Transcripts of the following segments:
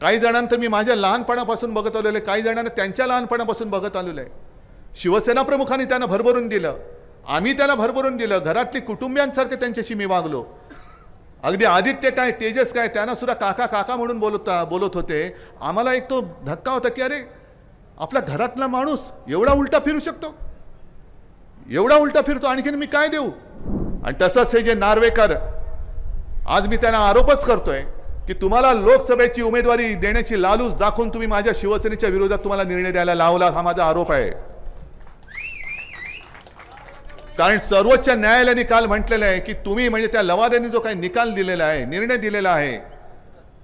काही जणांना मी माझ्या लहानपणापासून बघत आलेलं आहे काही जणांना त्यांच्या लहानपणापासून बघत आलेलं आहे शिवसेना प्रमुखांनी त्यांना भरभरून दिलं आम्ही त्याला भरभरून दिलं घरातली कुटुंबियांसारखे त्यांच्याशी मी वागलो अगदी आदित्य काय तेजस काय त्यांना सुद्धा काका काका म्हणून बोलत बोलत होते आम्हाला एक तो धक्का होता की अरे आपला घरातला माणूस एवढा उलटा फिरू शकतो एवढा उलटा फिरतो आणखीन मी काय देऊ आणि तसंच हे जे नार्वेकर आज मी त्यांना आरोपच करतोय की तुम्हाला लोकसभेची उमेदवारी देण्याची लालूच दाखवून तुम्ही माझ्या शिवसेनेच्या विरोधात तुम्हाला निर्णय द्यायला लावला हा माझा आरोप आहे कारण सर्वोच्च न्यायालयाने काल म्हटलेलं आहे की तुम्ही म्हणजे त्या लवाद्यांनी जो काही निकाल दिलेला आहे निर्णय दिलेला आहे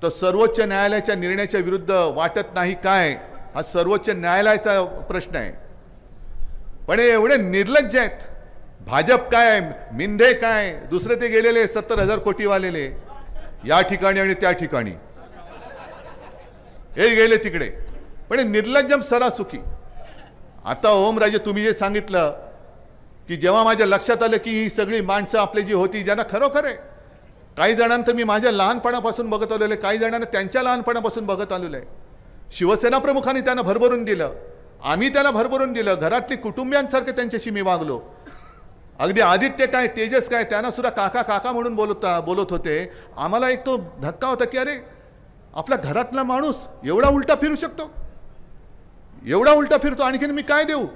तर सर्वोच्च न्यायालयाच्या निर्णयाच्या विरुद्ध वाटत नाही काय हा सर्वोच्च न्यायालयाचा प्रश्न आहे पण हे एवढे निर्लज्ज आहेत भाजप काय मिंधे काय दुसरे ते गेलेले सत्तर हजार कोटीवालेले या ठिकाणी आणि त्या ठिकाणी हे गेले तिकडे पण निर्लज्जम सरा सुखी आता राजे तुम्ही जे सांगितलं की जेव्हा माझ्या लक्षात आलं की ही सगळी माणसं आपली जी होती ज्यांना खरोखर आहे काही जणांना तर मी माझ्या लहानपणापासून बघत आलेलं आहे काही जणांना त्यांच्या लहानपणापासून बघत आलेलं आहे शिवसेना प्रमुखांनी त्यांना भरभरून दिलं आम्ही त्यांना भरभरून दिलं घरातली कुटुंबियांसारखं त्यांच्याशी मी वागलो अगदी आदित्य काय तेजस काय त्यांना सुद्धा काका काका म्हणून बोलत बोलत होते आम्हाला एक तो धक्का होता की अरे आपला घरातला माणूस एवढा उलटा फिरू शकतो एवढा उलटा फिरतो आणखीन मी काय देऊ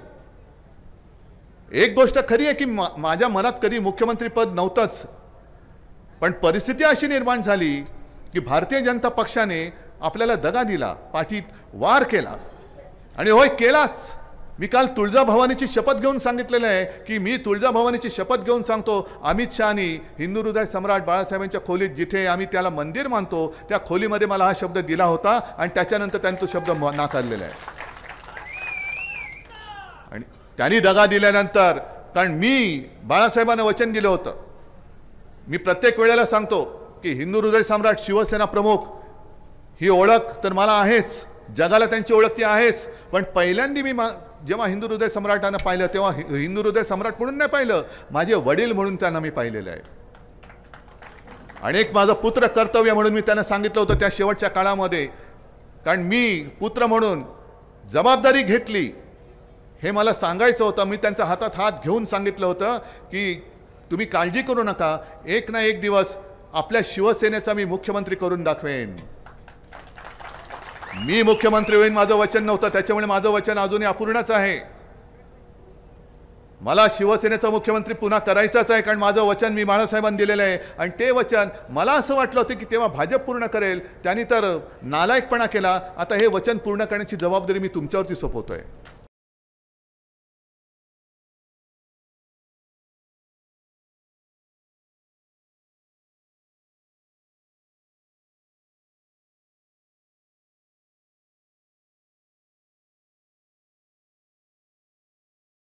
एक गोष्ट खरी आहे की मा माझ्या मनात कधी मुख्यमंत्रीपद नव्हतंच पण परिस्थिती अशी निर्माण झाली की भारतीय जनता पक्षाने आपल्याला दगा दिला पाठीत वार केला आणि होय केलाच मी काल तुळजाभवानीची शपथ घेऊन सांगितलेलं आहे की मी तुळजाभवानीची शपथ घेऊन सांगतो अमित शहानी हिंदू हृदय सम्राट बाळासाहेबांच्या खोलीत जिथे आम्ही त्याला मंदिर मानतो त्या खोलीमध्ये मला हा शब्द दिला होता आणि त्याच्यानंतर त्यांनी तो शब्द नाकारलेला आहे आणि त्यांनी दगा दिल्यानंतर कारण मी बाळासाहेबांना वचन दिलं होतं मी प्रत्येक वेळेला सांगतो की हिंदू हृदय सम्राट शिवसेना प्रमुख ही ओळख तर मला आहेच जगाला त्यांची ओळख ती आहेच पण पहिल्यांदा मी मा जेव्हा हिंदू हृदय सम्राटानं पाहिलं तेव्हा हिंदू हृदय सम्राट म्हणून नाही पाहिलं माझे वडील म्हणून त्यांना मी पाहिलेलं आहे आणि एक माझं पुत्र कर्तव्य म्हणून मी त्यांना सांगितलं होतं त्या शेवटच्या काळामध्ये कारण मी पुत्र म्हणून जबाबदारी घेतली हे मला सांगायचं होतं मी त्यांचा हातात हात घेऊन सांगितलं होतं की तुम्ही काळजी करू नका एक ना एक दिवस आपल्या शिवसेनेचा मी मुख्यमंत्री करून दाखवेन मी मुख्यमंत्री होईन माझं वचन नव्हतं त्याच्यामुळे माझं वचन अजूनही अपूर्णच आहे मला शिवसेनेचा मुख्यमंत्री पुन्हा करायचाच आहे कारण माझं वचन मी बाळासाहेबांनी दिलेलं आहे आणि ते वचन मला असं वाटलं होतं की तेव्हा भाजप पूर्ण करेल त्यांनी तर नालायकपणा केला आता हे वचन पूर्ण करण्याची जबाबदारी मी तुमच्यावरती सोपवतोय